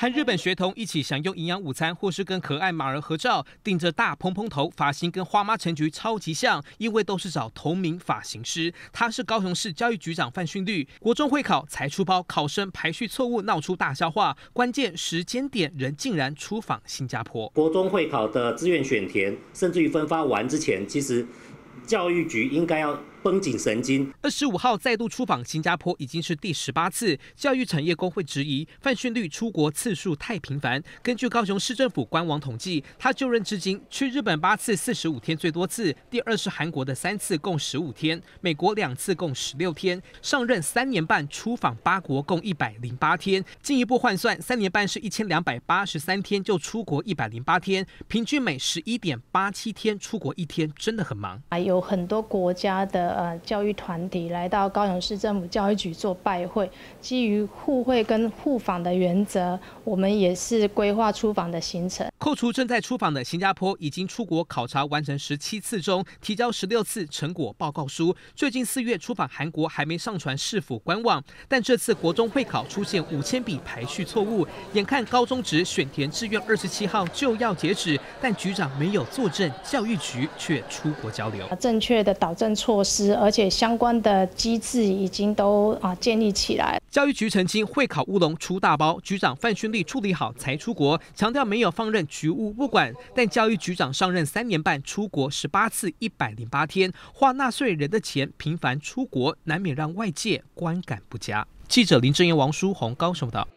和日本学童一起享用营养午餐，或是跟可爱马儿合照，顶着大蓬蓬头发型，跟花妈陈菊超级像，因为都是找同名发型师。他是高雄市教育局长范训律。国中会考才出包，考生排序错误闹出大笑话。关键时间点，人竟然出访新加坡。国中会考的志愿选填，甚至于分发完之前，其实教育局应该要。绷紧神经。二十五号再度出访新加坡，已经是第十八次。教育产业工会质疑范训率出国次数太频繁。根据高雄市政府官网统计，他就任至今去日本八次，四十五天最多次；第二是韩国的三次，共十五天；美国两次，共十六天。上任三年半出访八国，共一百零八天。进一步换算，三年半是一千两百八十三天，就出国一百零八天，平均每十一点八七天出国一天，真的很忙。还有很多国家的。呃，教育团体来到高雄市政府教育局做拜会，基于互惠跟互访的原则，我们也是规划出访的行程。扣除正在出访的新加坡，已经出国考察完成十七次中，提交十六次成果报告书。最近四月出访韩国，还没上传市府官网。但这次国中会考出现五千笔排序错误，眼看高中职选填志愿二十七号就要截止，但局长没有坐镇教育局，却出国交流。正确的导正措施。而且相关的机制已经都啊建立起来。教育局澄清会考乌龙出大包，局长范勋利处理好才出国，强调没有放任局务不管。但教育局长上任三年半，出国十八次，一百零八天，花纳税人的钱频繁出国，难免让外界观感不佳。记者林志言、王书红高雄的。